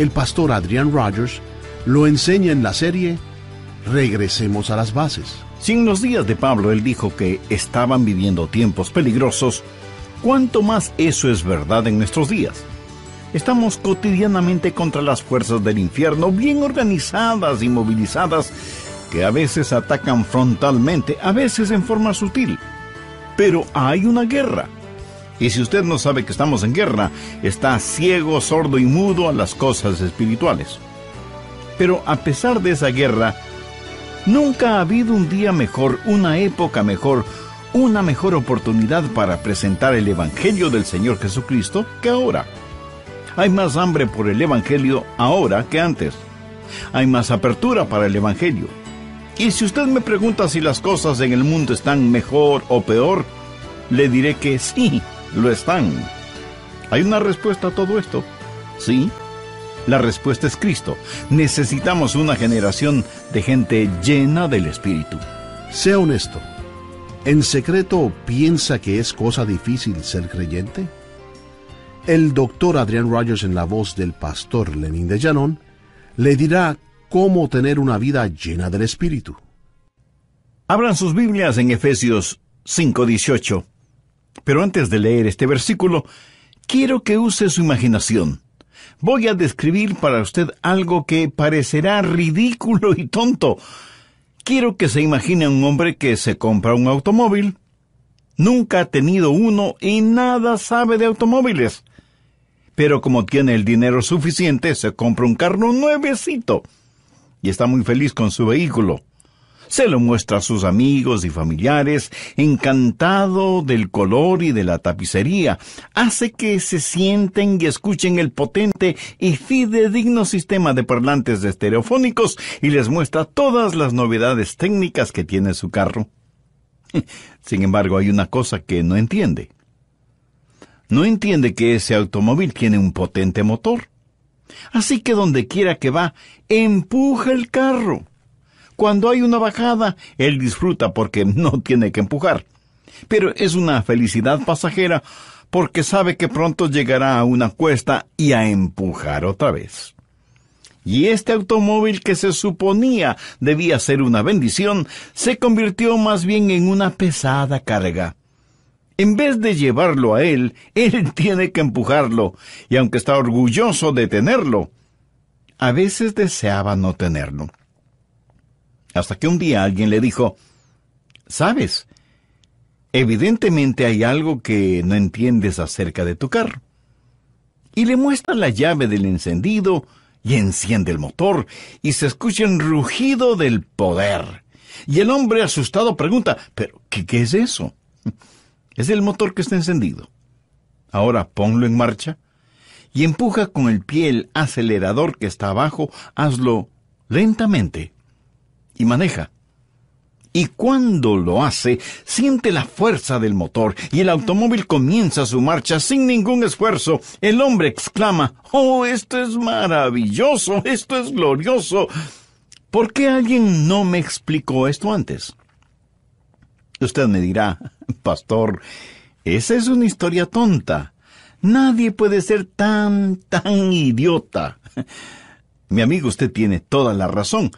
el pastor Adrian Rogers lo enseña en la serie Regresemos a las bases. Si en los días de Pablo él dijo que estaban viviendo tiempos peligrosos, ¿cuánto más eso es verdad en nuestros días? Estamos cotidianamente contra las fuerzas del infierno, bien organizadas y movilizadas, que a veces atacan frontalmente, a veces en forma sutil. Pero hay una guerra y si usted no sabe que estamos en guerra, está ciego, sordo y mudo a las cosas espirituales. Pero a pesar de esa guerra, nunca ha habido un día mejor, una época mejor, una mejor oportunidad para presentar el Evangelio del Señor Jesucristo que ahora. Hay más hambre por el Evangelio ahora que antes. Hay más apertura para el Evangelio. Y si usted me pregunta si las cosas en el mundo están mejor o peor, le diré que sí, lo están. ¿Hay una respuesta a todo esto? Sí. La respuesta es Cristo. Necesitamos una generación de gente llena del Espíritu. Sea honesto. ¿En secreto piensa que es cosa difícil ser creyente? El doctor Adrian Rogers en la voz del pastor Lenin de Llanón le dirá cómo tener una vida llena del Espíritu. Abran sus Biblias en Efesios 5:18. Pero antes de leer este versículo, quiero que use su imaginación. Voy a describir para usted algo que parecerá ridículo y tonto. Quiero que se imagine un hombre que se compra un automóvil. Nunca ha tenido uno y nada sabe de automóviles. Pero como tiene el dinero suficiente, se compra un carro nuevecito. Y está muy feliz con su vehículo. Se lo muestra a sus amigos y familiares, encantado del color y de la tapicería. Hace que se sienten y escuchen el potente y fidedigno sistema de parlantes de estereofónicos y les muestra todas las novedades técnicas que tiene su carro. Sin embargo, hay una cosa que no entiende. No entiende que ese automóvil tiene un potente motor. Así que donde quiera que va, empuja el carro. Cuando hay una bajada, él disfruta porque no tiene que empujar. Pero es una felicidad pasajera porque sabe que pronto llegará a una cuesta y a empujar otra vez. Y este automóvil que se suponía debía ser una bendición, se convirtió más bien en una pesada carga. En vez de llevarlo a él, él tiene que empujarlo, y aunque está orgulloso de tenerlo, a veces deseaba no tenerlo hasta que un día alguien le dijo, ¿sabes? Evidentemente hay algo que no entiendes acerca de tu carro. Y le muestra la llave del encendido y enciende el motor y se escucha un rugido del poder. Y el hombre asustado pregunta, ¿pero qué, qué es eso? Es el motor que está encendido. Ahora ponlo en marcha y empuja con el pie el acelerador que está abajo, hazlo lentamente y maneja. Y cuando lo hace, siente la fuerza del motor y el automóvil comienza su marcha sin ningún esfuerzo. El hombre exclama, ¡Oh, esto es maravilloso! ¡Esto es glorioso! ¿Por qué alguien no me explicó esto antes? Usted me dirá, Pastor, esa es una historia tonta. Nadie puede ser tan, tan idiota. Mi amigo, usted tiene toda la razón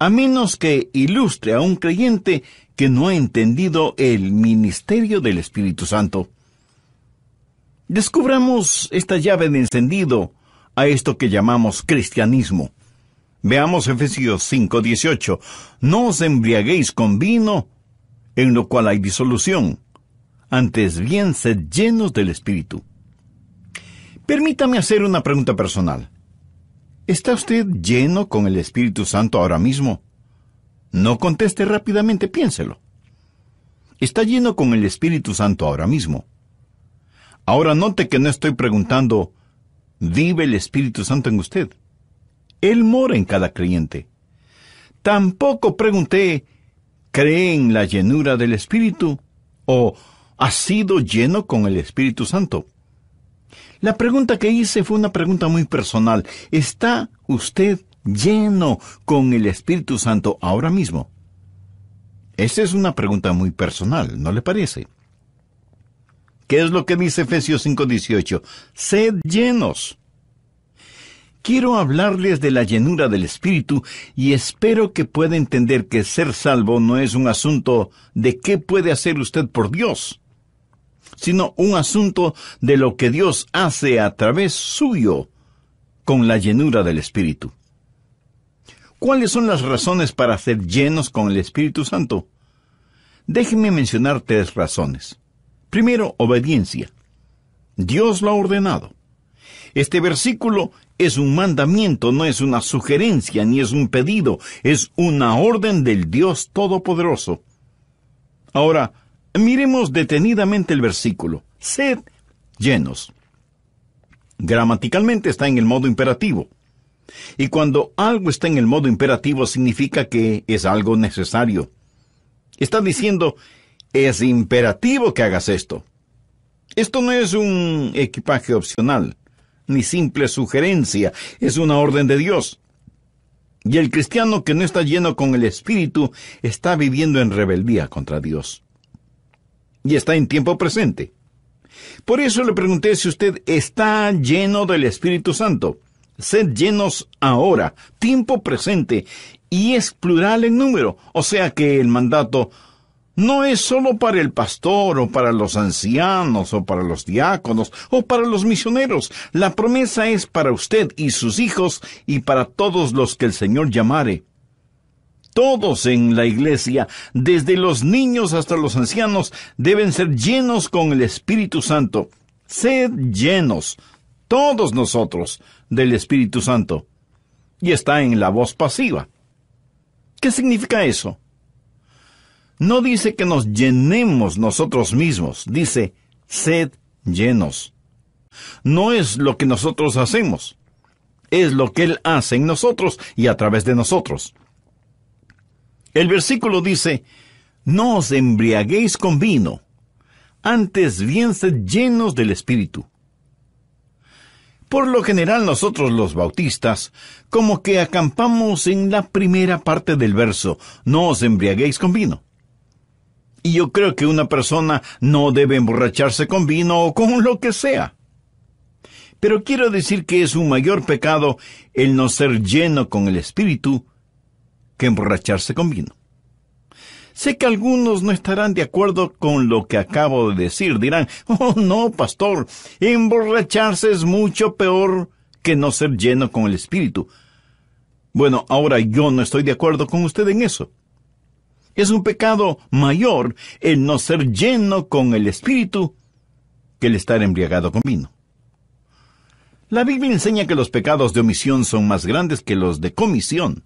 a menos que ilustre a un creyente que no ha entendido el ministerio del Espíritu Santo. Descubramos esta llave de encendido a esto que llamamos cristianismo. Veamos Efesios 5:18. No os embriaguéis con vino, en lo cual hay disolución. Antes bien, sed llenos del Espíritu. Permítame hacer una pregunta personal. ¿Está usted lleno con el Espíritu Santo ahora mismo? No conteste rápidamente, piénselo. Está lleno con el Espíritu Santo ahora mismo. Ahora note que no estoy preguntando, ¿vive el Espíritu Santo en usted? Él mora en cada creyente. Tampoco pregunté, ¿cree en la llenura del Espíritu? ¿O ha sido lleno con el Espíritu Santo? La pregunta que hice fue una pregunta muy personal. ¿Está usted lleno con el Espíritu Santo ahora mismo? Esa es una pregunta muy personal, ¿no le parece? ¿Qué es lo que dice Efesios 5:18? Sed llenos. Quiero hablarles de la llenura del Espíritu y espero que pueda entender que ser salvo no es un asunto de qué puede hacer usted por Dios sino un asunto de lo que Dios hace a través suyo con la llenura del Espíritu. ¿Cuáles son las razones para ser llenos con el Espíritu Santo? Déjenme mencionar tres razones. Primero, obediencia. Dios lo ha ordenado. Este versículo es un mandamiento, no es una sugerencia ni es un pedido, es una orden del Dios Todopoderoso. Ahora, Miremos detenidamente el versículo. Sed llenos. Gramaticalmente está en el modo imperativo. Y cuando algo está en el modo imperativo significa que es algo necesario. Está diciendo, es imperativo que hagas esto. Esto no es un equipaje opcional, ni simple sugerencia, es una orden de Dios. Y el cristiano que no está lleno con el Espíritu está viviendo en rebeldía contra Dios y está en tiempo presente. Por eso le pregunté si usted está lleno del Espíritu Santo. Sed llenos ahora, tiempo presente, y es plural en número, o sea que el mandato no es solo para el pastor o para los ancianos o para los diáconos o para los misioneros. La promesa es para usted y sus hijos y para todos los que el Señor llamare todos en la iglesia, desde los niños hasta los ancianos, deben ser llenos con el Espíritu Santo. Sed llenos, todos nosotros, del Espíritu Santo. Y está en la voz pasiva. ¿Qué significa eso? No dice que nos llenemos nosotros mismos, dice, sed llenos. No es lo que nosotros hacemos, es lo que Él hace en nosotros y a través de nosotros. El versículo dice, no os embriaguéis con vino, antes bien sed llenos del Espíritu. Por lo general nosotros los bautistas, como que acampamos en la primera parte del verso, no os embriaguéis con vino. Y yo creo que una persona no debe emborracharse con vino o con lo que sea. Pero quiero decir que es un mayor pecado el no ser lleno con el Espíritu que emborracharse con vino. Sé que algunos no estarán de acuerdo con lo que acabo de decir. Dirán, oh no, pastor, emborracharse es mucho peor que no ser lleno con el Espíritu. Bueno, ahora yo no estoy de acuerdo con usted en eso. Es un pecado mayor el no ser lleno con el Espíritu que el estar embriagado con vino. La Biblia enseña que los pecados de omisión son más grandes que los de comisión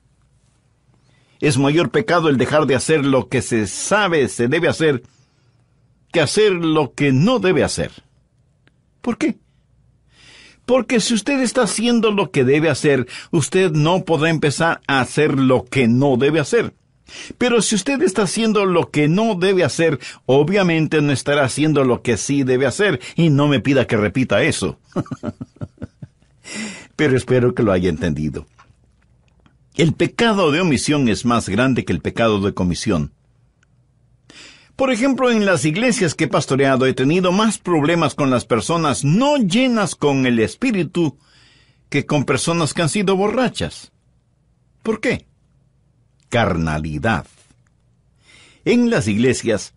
es mayor pecado el dejar de hacer lo que se sabe se debe hacer que hacer lo que no debe hacer. ¿Por qué? Porque si usted está haciendo lo que debe hacer, usted no podrá empezar a hacer lo que no debe hacer. Pero si usted está haciendo lo que no debe hacer, obviamente no estará haciendo lo que sí debe hacer, y no me pida que repita eso. Pero espero que lo haya entendido. El pecado de omisión es más grande que el pecado de comisión. Por ejemplo, en las iglesias que he pastoreado he tenido más problemas con las personas no llenas con el Espíritu que con personas que han sido borrachas. ¿Por qué? Carnalidad. En las iglesias,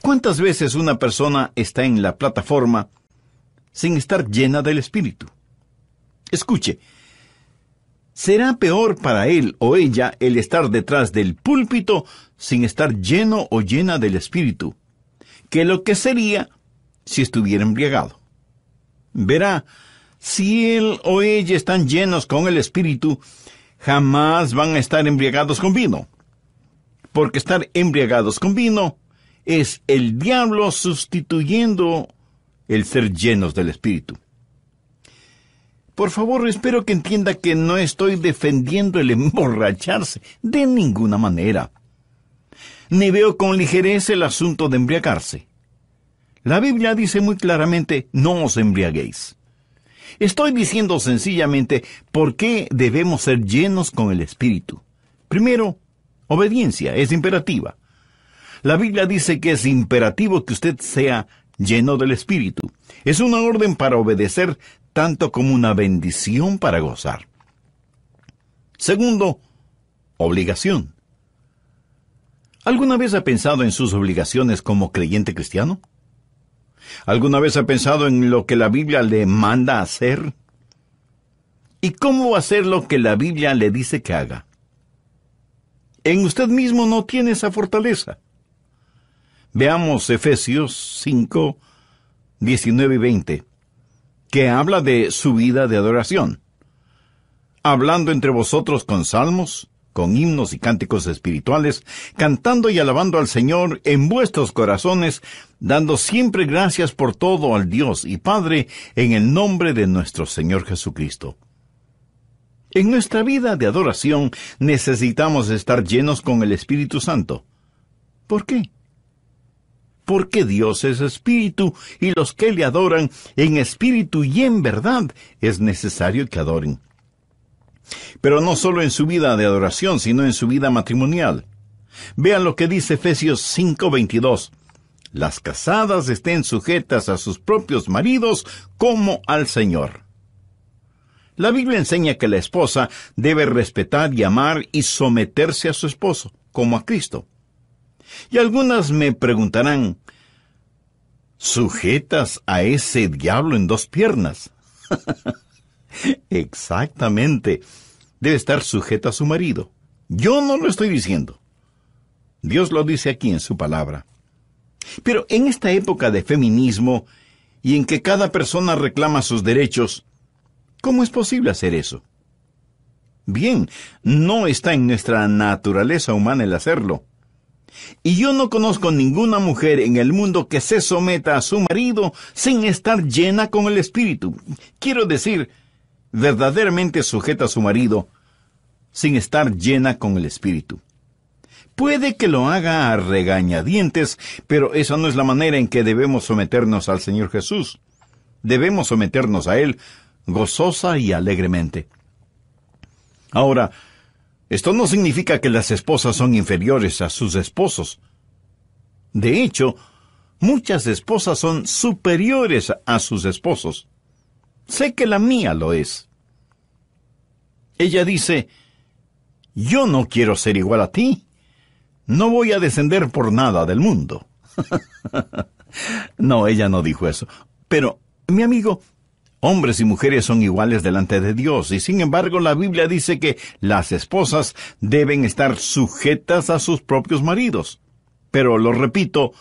¿cuántas veces una persona está en la plataforma sin estar llena del Espíritu? Escuche, Será peor para él o ella el estar detrás del púlpito sin estar lleno o llena del Espíritu, que lo que sería si estuviera embriagado. Verá, si él o ella están llenos con el Espíritu, jamás van a estar embriagados con vino, porque estar embriagados con vino es el diablo sustituyendo el ser llenos del Espíritu. Por favor, espero que entienda que no estoy defendiendo el emborracharse, de ninguna manera. Ni veo con ligereza el asunto de embriagarse. La Biblia dice muy claramente, no os embriaguéis. Estoy diciendo sencillamente por qué debemos ser llenos con el Espíritu. Primero, obediencia es imperativa. La Biblia dice que es imperativo que usted sea lleno del Espíritu. Es una orden para obedecer tanto como una bendición para gozar. Segundo, obligación. ¿Alguna vez ha pensado en sus obligaciones como creyente cristiano? ¿Alguna vez ha pensado en lo que la Biblia le manda hacer? ¿Y cómo hacer lo que la Biblia le dice que haga? En usted mismo no tiene esa fortaleza. Veamos Efesios 5, 19 y 20 que habla de su vida de adoración. Hablando entre vosotros con salmos, con himnos y cánticos espirituales, cantando y alabando al Señor en vuestros corazones, dando siempre gracias por todo al Dios y Padre en el nombre de nuestro Señor Jesucristo. En nuestra vida de adoración necesitamos estar llenos con el Espíritu Santo. ¿Por qué? porque Dios es espíritu y los que le adoran en espíritu y en verdad es necesario que adoren. Pero no solo en su vida de adoración, sino en su vida matrimonial. Vean lo que dice Efesios 5:22. Las casadas estén sujetas a sus propios maridos como al Señor. La Biblia enseña que la esposa debe respetar y amar y someterse a su esposo, como a Cristo. Y algunas me preguntarán, ¿sujetas a ese diablo en dos piernas? Exactamente. Debe estar sujeta a su marido. Yo no lo estoy diciendo. Dios lo dice aquí en su palabra. Pero en esta época de feminismo y en que cada persona reclama sus derechos, ¿cómo es posible hacer eso? Bien, no está en nuestra naturaleza humana el hacerlo. Y yo no conozco ninguna mujer en el mundo que se someta a su marido sin estar llena con el espíritu. Quiero decir, verdaderamente sujeta a su marido sin estar llena con el espíritu. Puede que lo haga a regañadientes, pero esa no es la manera en que debemos someternos al Señor Jesús. Debemos someternos a Él gozosa y alegremente. Ahora, esto no significa que las esposas son inferiores a sus esposos. De hecho, muchas esposas son superiores a sus esposos. Sé que la mía lo es. Ella dice, yo no quiero ser igual a ti. No voy a descender por nada del mundo. no, ella no dijo eso. Pero, mi amigo, Hombres y mujeres son iguales delante de Dios y sin embargo la Biblia dice que las esposas deben estar sujetas a sus propios maridos. Pero lo repito,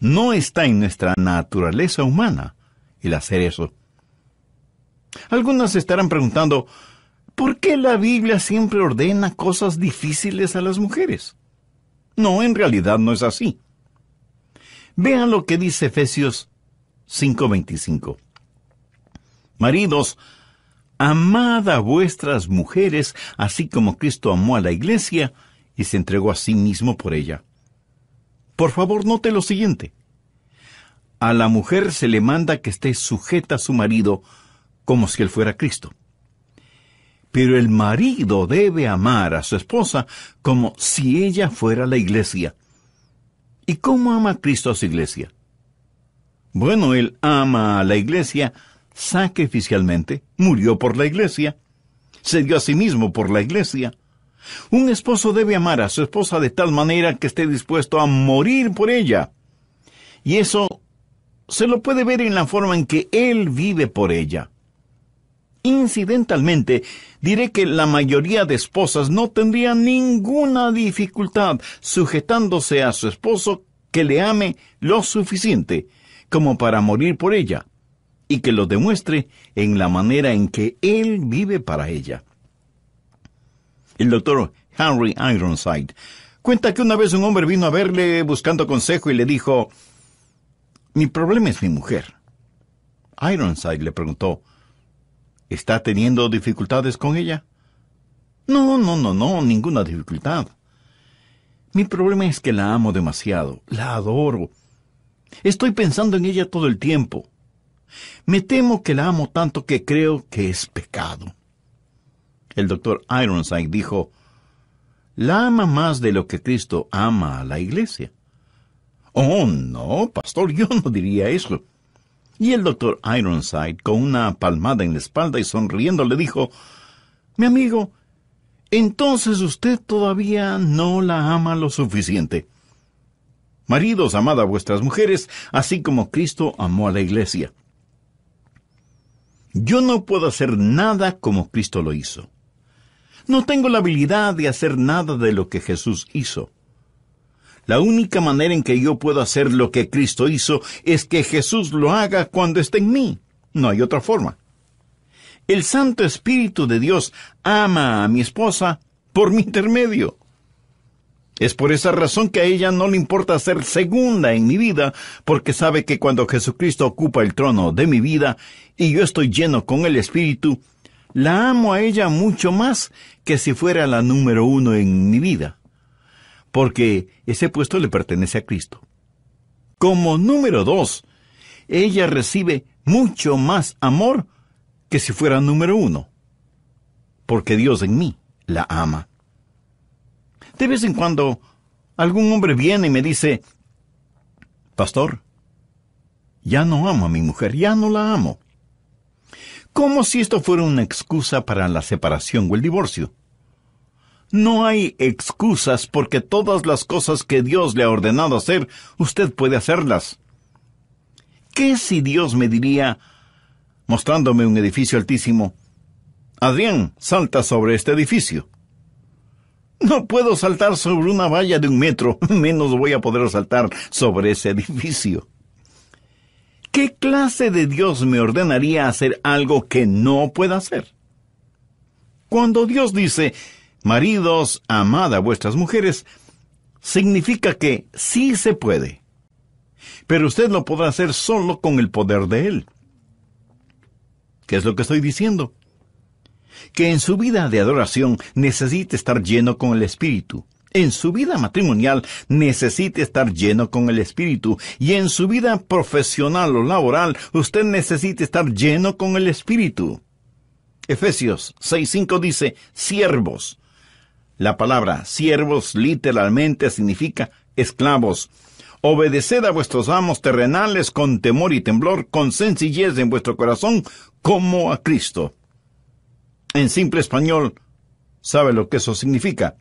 no está en nuestra naturaleza humana el hacer eso. Algunas estarán preguntando, ¿por qué la Biblia siempre ordena cosas difíciles a las mujeres? No, en realidad no es así. Vean lo que dice Efesios 5:25. Maridos, amad a vuestras mujeres, así como Cristo amó a la iglesia y se entregó a sí mismo por ella. Por favor, note lo siguiente. A la mujer se le manda que esté sujeta a su marido como si él fuera Cristo. Pero el marido debe amar a su esposa como si ella fuera la iglesia. ¿Y cómo ama Cristo a su iglesia? Bueno, él ama a la iglesia sacrificialmente, murió por la iglesia, se dio a sí mismo por la iglesia. Un esposo debe amar a su esposa de tal manera que esté dispuesto a morir por ella. Y eso se lo puede ver en la forma en que él vive por ella. Incidentalmente, diré que la mayoría de esposas no tendrían ninguna dificultad sujetándose a su esposo que le ame lo suficiente como para morir por ella y que lo demuestre en la manera en que él vive para ella. El doctor Henry Ironside cuenta que una vez un hombre vino a verle buscando consejo y le dijo, mi problema es mi mujer. Ironside le preguntó, ¿está teniendo dificultades con ella? No, no, no, no, ninguna dificultad. Mi problema es que la amo demasiado, la adoro. Estoy pensando en ella todo el tiempo. Me temo que la amo tanto que creo que es pecado. El doctor Ironside dijo, la ama más de lo que Cristo ama a la iglesia. Oh, no, pastor, yo no diría eso. Y el doctor Ironside, con una palmada en la espalda y sonriendo, le dijo, Mi amigo, entonces usted todavía no la ama lo suficiente. Maridos, amad a vuestras mujeres, así como Cristo amó a la iglesia. Yo no puedo hacer nada como Cristo lo hizo. No tengo la habilidad de hacer nada de lo que Jesús hizo. La única manera en que yo puedo hacer lo que Cristo hizo es que Jesús lo haga cuando esté en mí. No hay otra forma. El Santo Espíritu de Dios ama a mi esposa por mi intermedio. Es por esa razón que a ella no le importa ser segunda en mi vida, porque sabe que cuando Jesucristo ocupa el trono de mi vida y yo estoy lleno con el Espíritu, la amo a ella mucho más que si fuera la número uno en mi vida, porque ese puesto le pertenece a Cristo. Como número dos, ella recibe mucho más amor que si fuera número uno, porque Dios en mí la ama. De vez en cuando, algún hombre viene y me dice, Pastor, ya no amo a mi mujer, ya no la amo. Como si esto fuera una excusa para la separación o el divorcio. No hay excusas porque todas las cosas que Dios le ha ordenado hacer, usted puede hacerlas. ¿Qué si Dios me diría, mostrándome un edificio altísimo, Adrián, salta sobre este edificio? No puedo saltar sobre una valla de un metro, menos voy a poder saltar sobre ese edificio. ¿Qué clase de Dios me ordenaría hacer algo que no pueda hacer? Cuando Dios dice, maridos, amad a vuestras mujeres, significa que sí se puede. Pero usted lo podrá hacer solo con el poder de Él. ¿Qué es lo que estoy diciendo? que en su vida de adoración necesite estar lleno con el Espíritu. En su vida matrimonial necesite estar lleno con el Espíritu. Y en su vida profesional o laboral, usted necesite estar lleno con el Espíritu. Efesios 6.5 dice, siervos. La palabra siervos literalmente significa esclavos. Obedeced a vuestros amos terrenales con temor y temblor, con sencillez en vuestro corazón, como a Cristo. En simple español, ¿sabe lo que eso significa?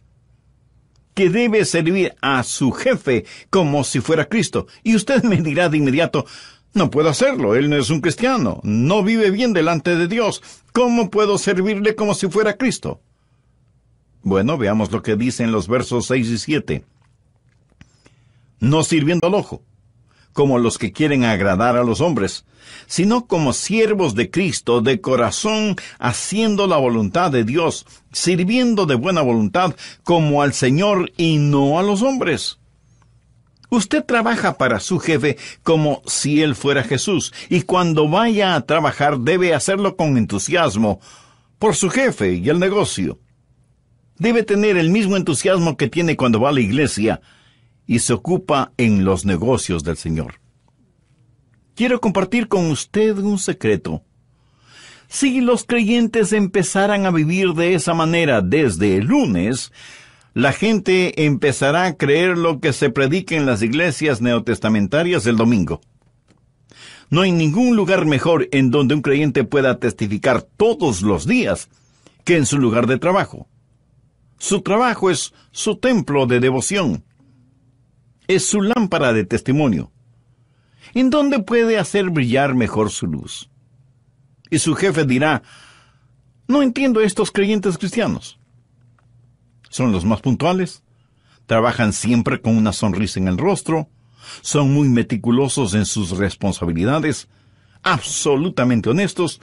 Que debe servir a su jefe como si fuera Cristo. Y usted me dirá de inmediato, no puedo hacerlo, él no es un cristiano, no vive bien delante de Dios. ¿Cómo puedo servirle como si fuera Cristo? Bueno, veamos lo que dicen los versos 6 y 7. No sirviendo al ojo, como los que quieren agradar a los hombres, sino como siervos de Cristo de corazón, haciendo la voluntad de Dios, sirviendo de buena voluntad como al Señor y no a los hombres. Usted trabaja para su jefe como si él fuera Jesús, y cuando vaya a trabajar debe hacerlo con entusiasmo, por su jefe y el negocio. Debe tener el mismo entusiasmo que tiene cuando va a la iglesia, y se ocupa en los negocios del Señor. Quiero compartir con usted un secreto. Si los creyentes empezaran a vivir de esa manera desde el lunes, la gente empezará a creer lo que se predica en las iglesias neotestamentarias del domingo. No hay ningún lugar mejor en donde un creyente pueda testificar todos los días que en su lugar de trabajo. Su trabajo es su templo de devoción es su lámpara de testimonio. ¿En dónde puede hacer brillar mejor su luz? Y su jefe dirá, no entiendo a estos creyentes cristianos. Son los más puntuales, trabajan siempre con una sonrisa en el rostro, son muy meticulosos en sus responsabilidades, absolutamente honestos,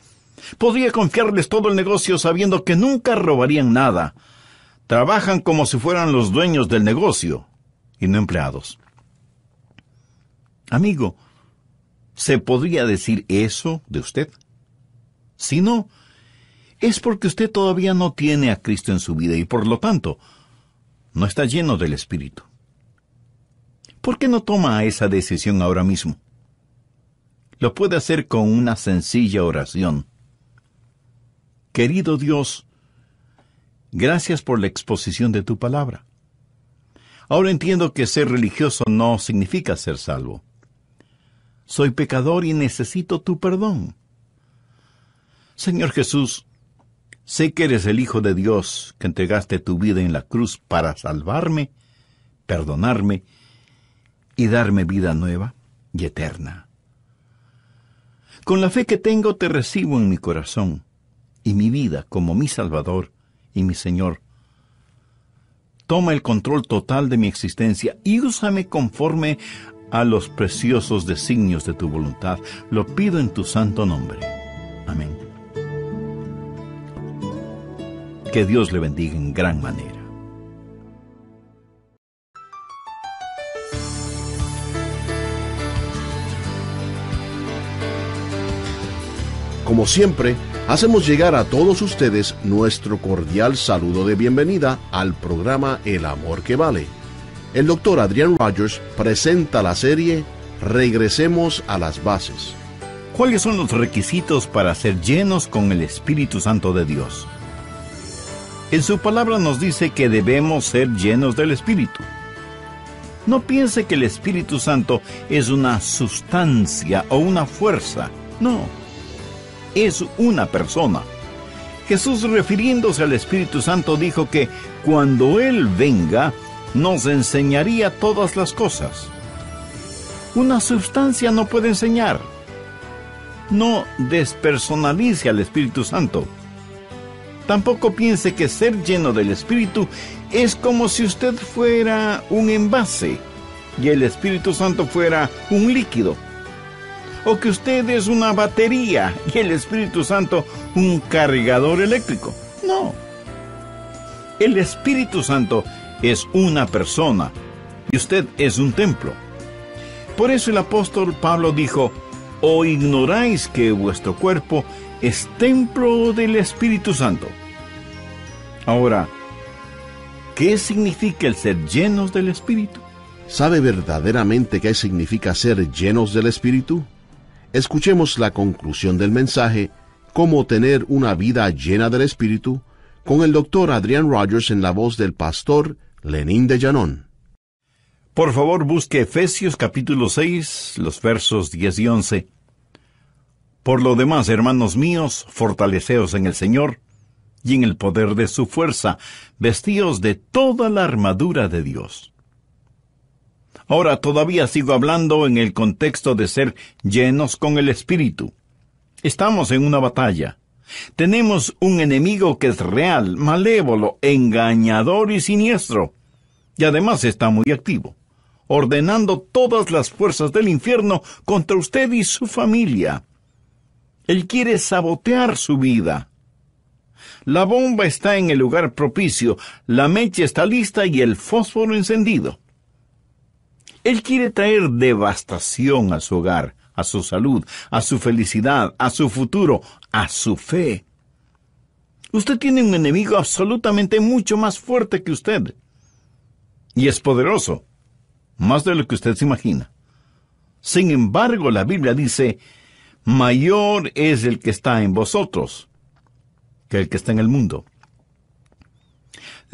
podría confiarles todo el negocio sabiendo que nunca robarían nada. Trabajan como si fueran los dueños del negocio y no empleados. Amigo, ¿se podría decir eso de usted? Si no, es porque usted todavía no tiene a Cristo en su vida y por lo tanto no está lleno del Espíritu. ¿Por qué no toma esa decisión ahora mismo? Lo puede hacer con una sencilla oración. Querido Dios, gracias por la exposición de tu palabra. Ahora entiendo que ser religioso no significa ser salvo. Soy pecador y necesito tu perdón. Señor Jesús, sé que eres el Hijo de Dios que entregaste tu vida en la cruz para salvarme, perdonarme y darme vida nueva y eterna. Con la fe que tengo te recibo en mi corazón y mi vida como mi Salvador y mi Señor Toma el control total de mi existencia y úsame conforme a los preciosos designios de tu voluntad. Lo pido en tu santo nombre. Amén. Que Dios le bendiga en gran manera. Como siempre, Hacemos llegar a todos ustedes nuestro cordial saludo de bienvenida al programa El Amor que Vale. El doctor Adrián Rogers presenta la serie Regresemos a las bases. ¿Cuáles son los requisitos para ser llenos con el Espíritu Santo de Dios? En su palabra nos dice que debemos ser llenos del Espíritu. No piense que el Espíritu Santo es una sustancia o una fuerza, no es una persona. Jesús refiriéndose al Espíritu Santo dijo que cuando Él venga nos enseñaría todas las cosas. Una sustancia no puede enseñar. No despersonalice al Espíritu Santo. Tampoco piense que ser lleno del Espíritu es como si usted fuera un envase y el Espíritu Santo fuera un líquido o que usted es una batería y el Espíritu Santo un cargador eléctrico. No. El Espíritu Santo es una persona y usted es un templo. Por eso el apóstol Pablo dijo, o ignoráis que vuestro cuerpo es templo del Espíritu Santo. Ahora, ¿qué significa el ser llenos del Espíritu? ¿Sabe verdaderamente qué significa ser llenos del Espíritu? Escuchemos la conclusión del mensaje, Cómo tener una vida llena del Espíritu, con el doctor Adrián Rogers en la voz del pastor Lenín de Llanón. Por favor, busque Efesios capítulo 6, los versos 10 y 11. Por lo demás, hermanos míos, fortaleceos en el Señor y en el poder de su fuerza, vestíos de toda la armadura de Dios Ahora todavía sigo hablando en el contexto de ser llenos con el Espíritu. Estamos en una batalla. Tenemos un enemigo que es real, malévolo, engañador y siniestro. Y además está muy activo, ordenando todas las fuerzas del infierno contra usted y su familia. Él quiere sabotear su vida. La bomba está en el lugar propicio, la mecha está lista y el fósforo encendido. Él quiere traer devastación a su hogar, a su salud, a su felicidad, a su futuro, a su fe. Usted tiene un enemigo absolutamente mucho más fuerte que usted. Y es poderoso, más de lo que usted se imagina. Sin embargo, la Biblia dice, mayor es el que está en vosotros que el que está en el mundo.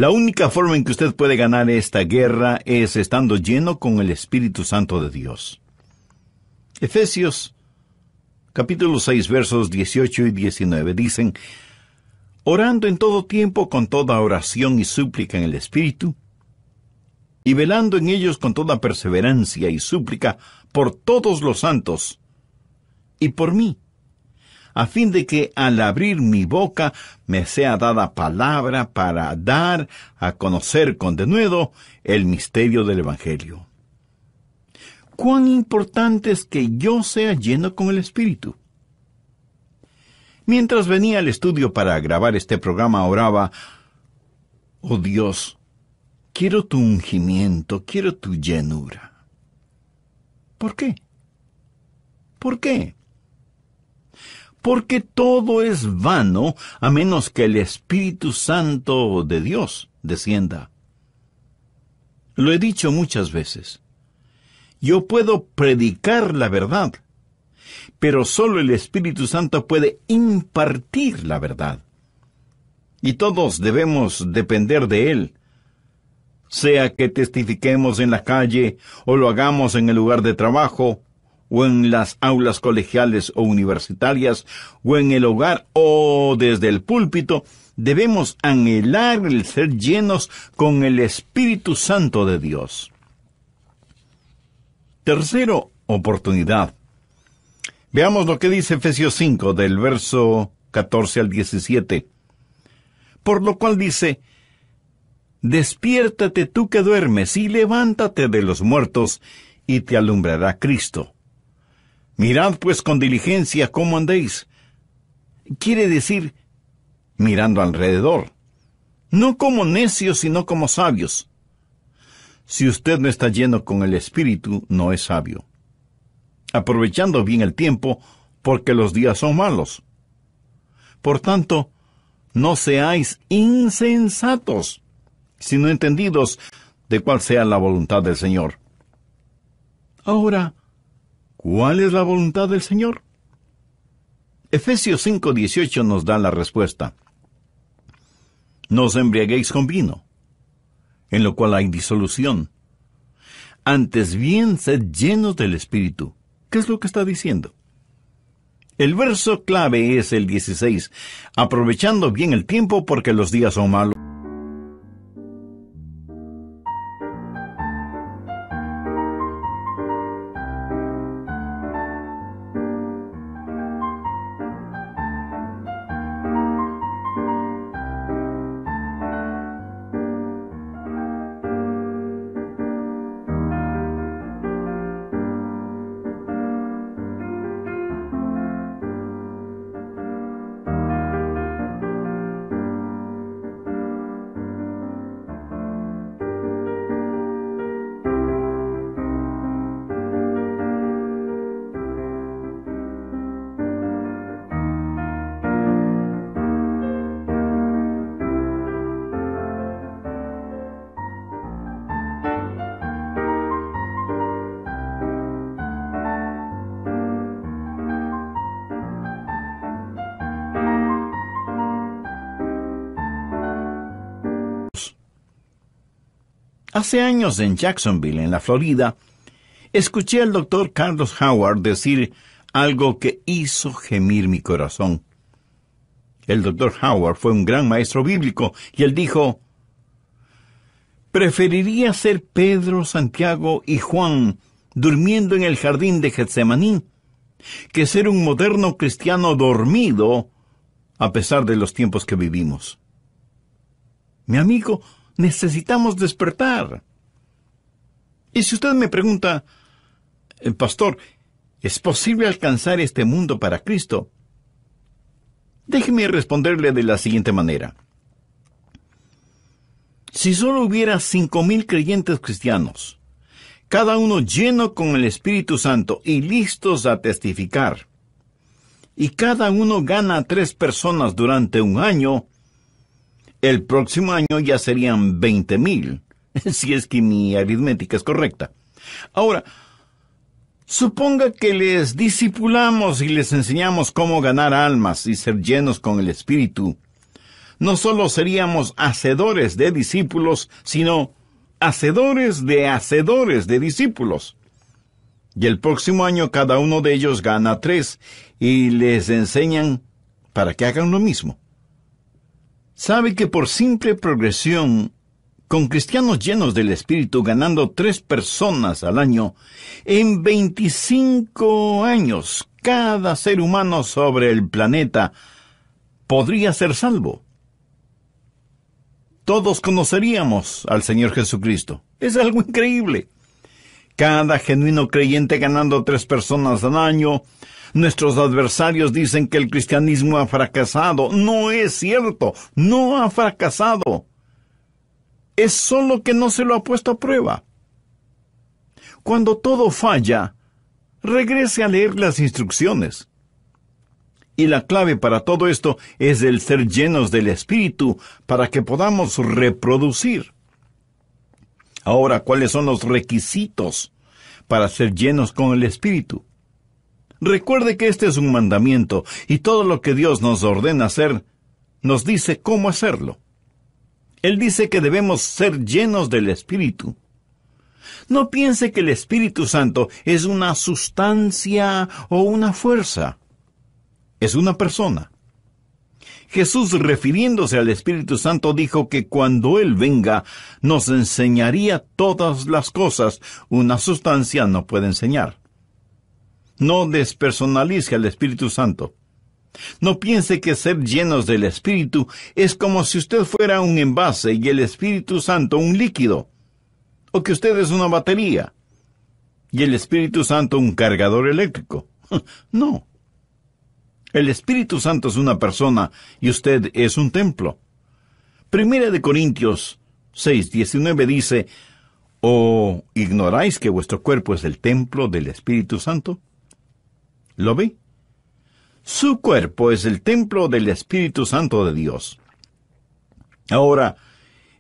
La única forma en que usted puede ganar esta guerra es estando lleno con el Espíritu Santo de Dios. Efesios capítulo 6 versos 18 y 19 dicen, orando en todo tiempo con toda oración y súplica en el Espíritu, y velando en ellos con toda perseverancia y súplica por todos los santos, y por mí, a fin de que al abrir mi boca me sea dada palabra para dar a conocer con denuedo el misterio del Evangelio. Cuán importante es que yo sea lleno con el Espíritu. Mientras venía al estudio para grabar este programa, oraba, Oh Dios, quiero tu ungimiento, quiero tu llenura. ¿Por qué? ¿Por qué? porque todo es vano a menos que el Espíritu Santo de Dios descienda. Lo he dicho muchas veces. Yo puedo predicar la verdad, pero solo el Espíritu Santo puede impartir la verdad. Y todos debemos depender de Él, sea que testifiquemos en la calle o lo hagamos en el lugar de trabajo, o en las aulas colegiales o universitarias, o en el hogar o desde el púlpito, debemos anhelar el ser llenos con el Espíritu Santo de Dios. Tercero, oportunidad. Veamos lo que dice Efesios 5 del verso 14 al 17. Por lo cual dice, Despiértate tú que duermes y levántate de los muertos y te alumbrará Cristo. Mirad pues con diligencia cómo andéis. Quiere decir, mirando alrededor. No como necios, sino como sabios. Si usted no está lleno con el Espíritu, no es sabio. Aprovechando bien el tiempo, porque los días son malos. Por tanto, no seáis insensatos, sino entendidos de cuál sea la voluntad del Señor. Ahora, ¿Cuál es la voluntad del Señor? Efesios 5:18 nos da la respuesta. No os embriaguéis con vino, en lo cual hay disolución. Antes bien sed llenos del Espíritu. ¿Qué es lo que está diciendo? El verso clave es el 16, aprovechando bien el tiempo porque los días son malos. Hace años en Jacksonville, en la Florida, escuché al doctor Carlos Howard decir algo que hizo gemir mi corazón. El doctor Howard fue un gran maestro bíblico y él dijo, preferiría ser Pedro, Santiago y Juan durmiendo en el jardín de Getsemaní que ser un moderno cristiano dormido a pesar de los tiempos que vivimos. Mi amigo, Necesitamos despertar. Y si usted me pregunta, eh, Pastor, ¿es posible alcanzar este mundo para Cristo? Déjeme responderle de la siguiente manera. Si solo hubiera cinco mil creyentes cristianos, cada uno lleno con el Espíritu Santo y listos a testificar, y cada uno gana a tres personas durante un año, el próximo año ya serían mil, si es que mi aritmética es correcta. Ahora, suponga que les discipulamos y les enseñamos cómo ganar almas y ser llenos con el Espíritu. No solo seríamos hacedores de discípulos, sino hacedores de hacedores de discípulos. Y el próximo año cada uno de ellos gana tres y les enseñan para que hagan lo mismo sabe que por simple progresión, con cristianos llenos del Espíritu ganando tres personas al año, en 25 años cada ser humano sobre el planeta podría ser salvo. Todos conoceríamos al Señor Jesucristo. Es algo increíble cada genuino creyente ganando tres personas al año. Nuestros adversarios dicen que el cristianismo ha fracasado. No es cierto, no ha fracasado. Es solo que no se lo ha puesto a prueba. Cuando todo falla, regrese a leer las instrucciones. Y la clave para todo esto es el ser llenos del Espíritu para que podamos reproducir. Ahora, ¿cuáles son los requisitos para ser llenos con el Espíritu? Recuerde que este es un mandamiento y todo lo que Dios nos ordena hacer nos dice cómo hacerlo. Él dice que debemos ser llenos del Espíritu. No piense que el Espíritu Santo es una sustancia o una fuerza. Es una persona. Jesús, refiriéndose al Espíritu Santo, dijo que cuando Él venga, nos enseñaría todas las cosas. Una sustancia no puede enseñar. No despersonalice al Espíritu Santo. No piense que ser llenos del Espíritu es como si usted fuera un envase y el Espíritu Santo un líquido, o que usted es una batería y el Espíritu Santo un cargador eléctrico. No. El Espíritu Santo es una persona y usted es un templo. Primera de Corintios 19 dice, ¿O oh, ignoráis que vuestro cuerpo es el templo del Espíritu Santo? ¿Lo ve? Su cuerpo es el templo del Espíritu Santo de Dios. Ahora,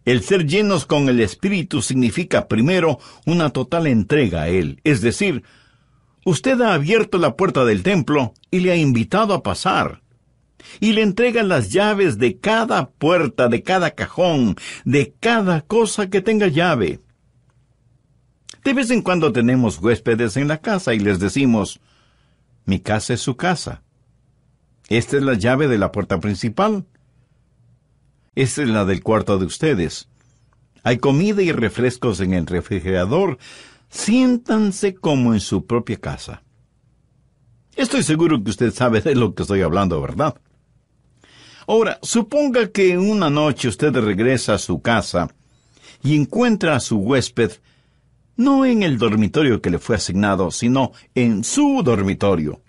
el ser llenos con el Espíritu significa primero una total entrega a Él, es decir, Usted ha abierto la puerta del templo y le ha invitado a pasar. Y le entrega las llaves de cada puerta, de cada cajón, de cada cosa que tenga llave. De vez en cuando tenemos huéspedes en la casa y les decimos, mi casa es su casa. Esta es la llave de la puerta principal. Esta es la del cuarto de ustedes. Hay comida y refrescos en el refrigerador siéntanse como en su propia casa. Estoy seguro que usted sabe de lo que estoy hablando, ¿verdad? Ahora, suponga que una noche usted regresa a su casa y encuentra a su huésped no en el dormitorio que le fue asignado, sino en su dormitorio.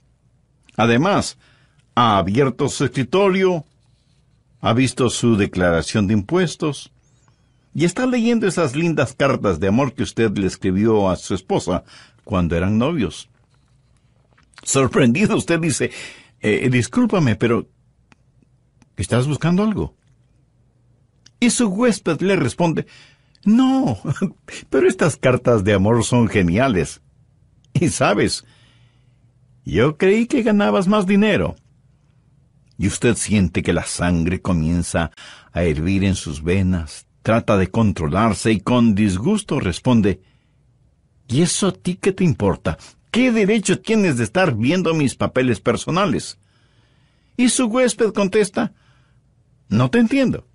Además, ha abierto su escritorio, ha visto su declaración de impuestos, y está leyendo esas lindas cartas de amor que usted le escribió a su esposa cuando eran novios. Sorprendido, usted dice, eh, discúlpame, pero ¿estás buscando algo? Y su huésped le responde, no, pero estas cartas de amor son geniales. Y sabes, yo creí que ganabas más dinero. Y usted siente que la sangre comienza a hervir en sus venas, Trata de controlarse y con disgusto responde, ¿Y eso a ti qué te importa? ¿Qué derecho tienes de estar viendo mis papeles personales? Y su huésped contesta, No te entiendo.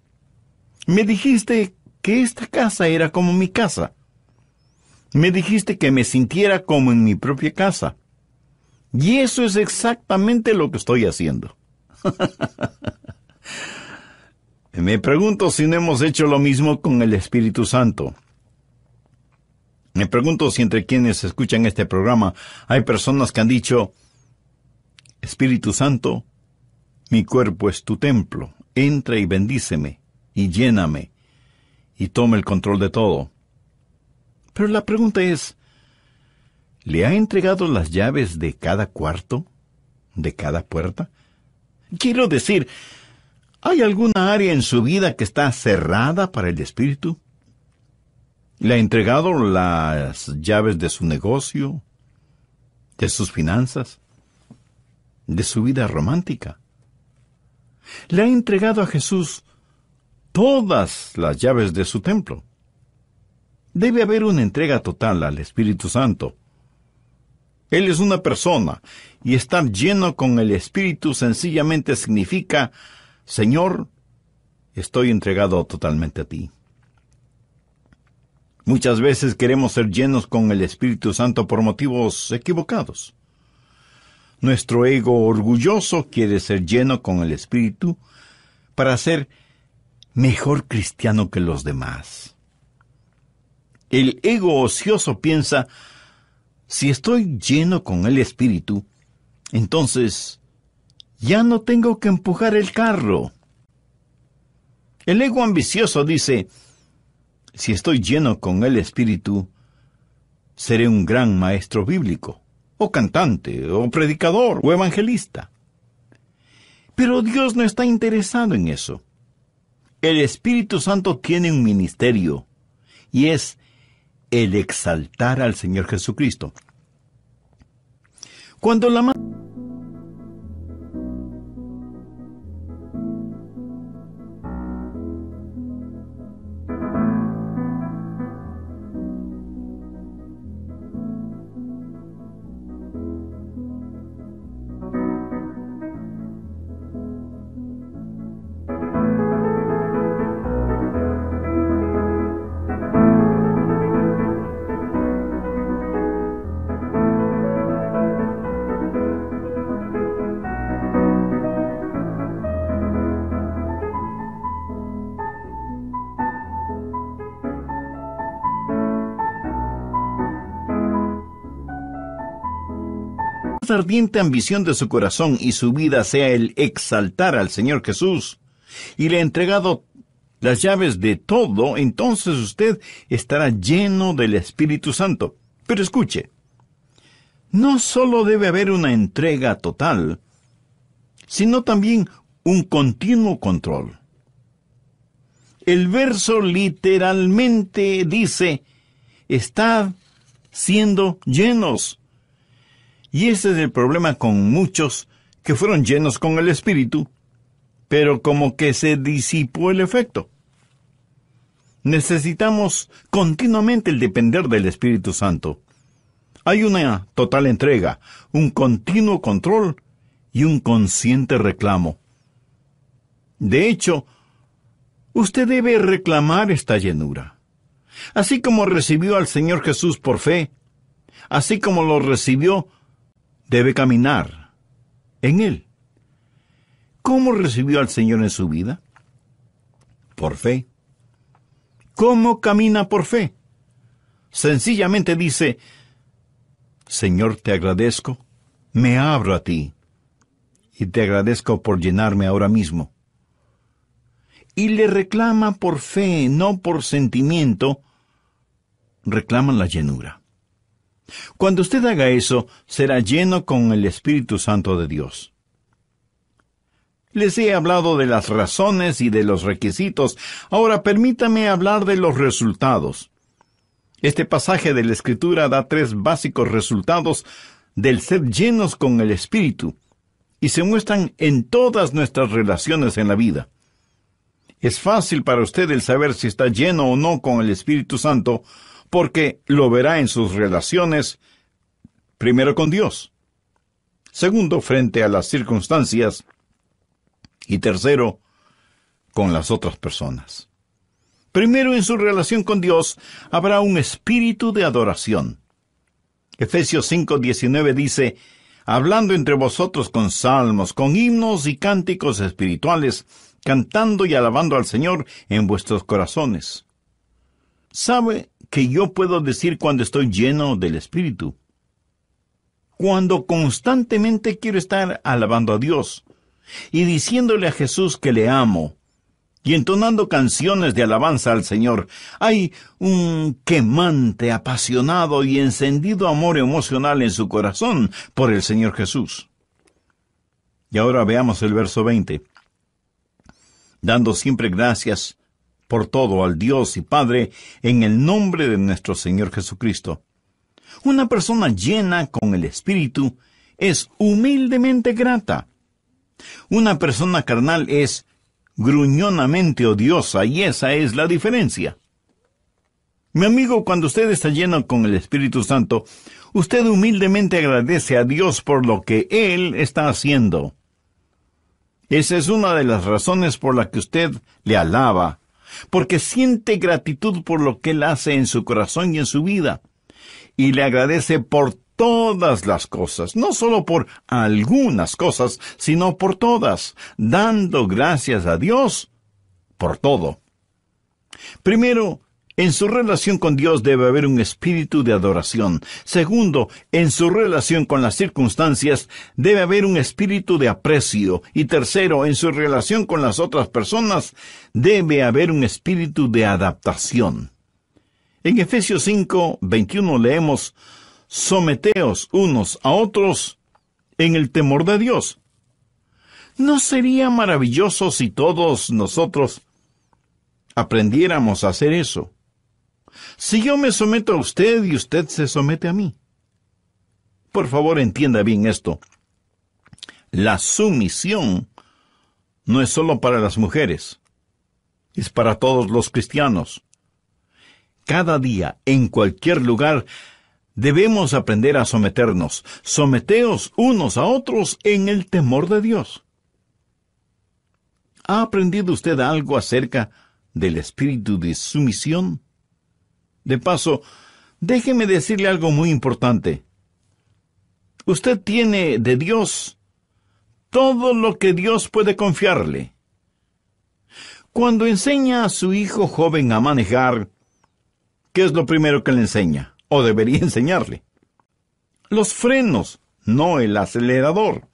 Me dijiste que esta casa era como mi casa. Me dijiste que me sintiera como en mi propia casa. Y eso es exactamente lo que estoy haciendo. Me pregunto si no hemos hecho lo mismo con el Espíritu Santo. Me pregunto si entre quienes escuchan este programa hay personas que han dicho, Espíritu Santo, mi cuerpo es tu templo, entra y bendíceme, y lléname, y toma el control de todo. Pero la pregunta es, ¿le ha entregado las llaves de cada cuarto? ¿De cada puerta? Quiero decir, ¿Hay alguna área en su vida que está cerrada para el Espíritu? ¿Le ha entregado las llaves de su negocio, de sus finanzas, de su vida romántica? ¿Le ha entregado a Jesús todas las llaves de su templo? Debe haber una entrega total al Espíritu Santo. Él es una persona y estar lleno con el Espíritu sencillamente significa Señor, estoy entregado totalmente a ti. Muchas veces queremos ser llenos con el Espíritu Santo por motivos equivocados. Nuestro ego orgulloso quiere ser lleno con el Espíritu para ser mejor cristiano que los demás. El ego ocioso piensa, si estoy lleno con el Espíritu, entonces ya no tengo que empujar el carro. El ego ambicioso dice, si estoy lleno con el Espíritu, seré un gran maestro bíblico, o cantante, o predicador, o evangelista. Pero Dios no está interesado en eso. El Espíritu Santo tiene un ministerio, y es el exaltar al Señor Jesucristo. Cuando la ardiente ambición de su corazón y su vida sea el exaltar al Señor Jesús, y le ha entregado las llaves de todo, entonces usted estará lleno del Espíritu Santo. Pero escuche, no solo debe haber una entrega total, sino también un continuo control. El verso literalmente dice, está siendo llenos. Y ese es el problema con muchos que fueron llenos con el Espíritu, pero como que se disipó el efecto. Necesitamos continuamente el depender del Espíritu Santo. Hay una total entrega, un continuo control y un consciente reclamo. De hecho, usted debe reclamar esta llenura. Así como recibió al Señor Jesús por fe, así como lo recibió, debe caminar en Él. ¿Cómo recibió al Señor en su vida? Por fe. ¿Cómo camina por fe? Sencillamente dice, Señor, te agradezco, me abro a ti, y te agradezco por llenarme ahora mismo. Y le reclama por fe, no por sentimiento, reclaman la llenura. Cuando usted haga eso, será lleno con el Espíritu Santo de Dios. Les he hablado de las razones y de los requisitos. Ahora permítame hablar de los resultados. Este pasaje de la Escritura da tres básicos resultados del ser llenos con el Espíritu y se muestran en todas nuestras relaciones en la vida. Es fácil para usted el saber si está lleno o no con el Espíritu Santo porque lo verá en sus relaciones, primero con Dios, segundo frente a las circunstancias y tercero con las otras personas. Primero en su relación con Dios habrá un espíritu de adoración. Efesios 5:19 dice, hablando entre vosotros con salmos, con himnos y cánticos espirituales, cantando y alabando al Señor en vuestros corazones. ¿Sabe que yo puedo decir cuando estoy lleno del Espíritu. Cuando constantemente quiero estar alabando a Dios y diciéndole a Jesús que le amo y entonando canciones de alabanza al Señor, hay un quemante, apasionado y encendido amor emocional en su corazón por el Señor Jesús. Y ahora veamos el verso 20. Dando siempre gracias por todo al Dios y Padre en el nombre de nuestro Señor Jesucristo. Una persona llena con el Espíritu es humildemente grata. Una persona carnal es gruñonamente odiosa y esa es la diferencia. Mi amigo, cuando usted está lleno con el Espíritu Santo, usted humildemente agradece a Dios por lo que Él está haciendo. Esa es una de las razones por la que usted le alaba, porque siente gratitud por lo que él hace en su corazón y en su vida, y le agradece por todas las cosas, no sólo por algunas cosas, sino por todas, dando gracias a Dios por todo. Primero, en su relación con Dios debe haber un espíritu de adoración. Segundo, en su relación con las circunstancias debe haber un espíritu de aprecio. Y tercero, en su relación con las otras personas debe haber un espíritu de adaptación. En Efesios 5, 21 leemos, Someteos unos a otros en el temor de Dios. ¿No sería maravilloso si todos nosotros aprendiéramos a hacer eso? si yo me someto a usted y usted se somete a mí. Por favor, entienda bien esto. La sumisión no es solo para las mujeres, es para todos los cristianos. Cada día, en cualquier lugar, debemos aprender a someternos. Someteos unos a otros en el temor de Dios. ¿Ha aprendido usted algo acerca del espíritu de sumisión? De paso, déjeme decirle algo muy importante. Usted tiene de Dios todo lo que Dios puede confiarle. Cuando enseña a su hijo joven a manejar, ¿qué es lo primero que le enseña? O debería enseñarle. Los frenos, no el acelerador.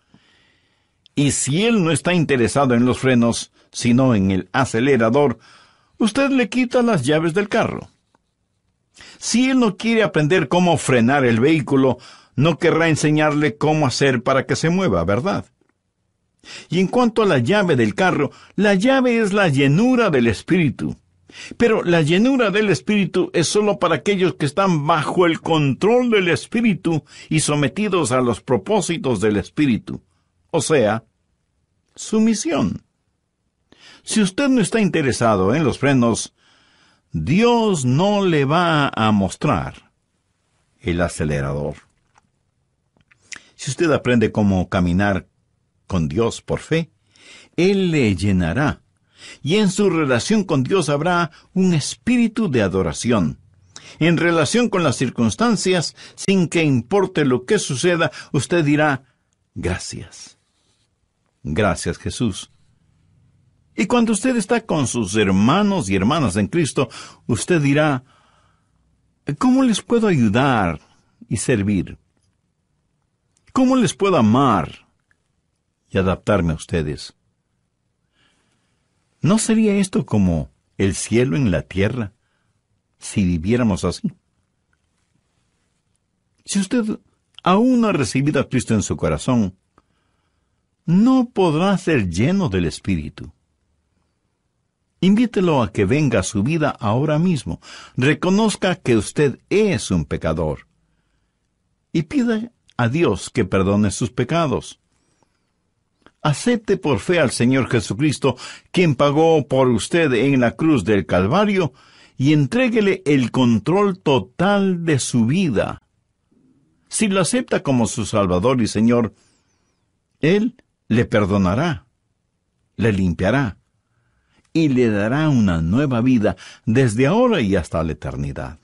Y si él no está interesado en los frenos, sino en el acelerador, usted le quita las llaves del carro. Si él no quiere aprender cómo frenar el vehículo, no querrá enseñarle cómo hacer para que se mueva, ¿verdad? Y en cuanto a la llave del carro, la llave es la llenura del Espíritu. Pero la llenura del Espíritu es sólo para aquellos que están bajo el control del Espíritu y sometidos a los propósitos del Espíritu, o sea, sumisión. Si usted no está interesado en los frenos, Dios no le va a mostrar el acelerador. Si usted aprende cómo caminar con Dios por fe, Él le llenará y en su relación con Dios habrá un espíritu de adoración. En relación con las circunstancias, sin que importe lo que suceda, usted dirá, gracias. Gracias Jesús y cuando usted está con sus hermanos y hermanas en Cristo, usted dirá, ¿cómo les puedo ayudar y servir? ¿Cómo les puedo amar y adaptarme a ustedes? ¿No sería esto como el cielo en la tierra si viviéramos así? Si usted aún ha recibido a Cristo en su corazón, no podrá ser lleno del Espíritu. Invítelo a que venga a su vida ahora mismo. Reconozca que usted es un pecador. Y pida a Dios que perdone sus pecados. Acepte por fe al Señor Jesucristo, quien pagó por usted en la cruz del Calvario, y entréguele el control total de su vida. Si lo acepta como su Salvador y Señor, Él le perdonará, le limpiará y le dará una nueva vida desde ahora y hasta la eternidad.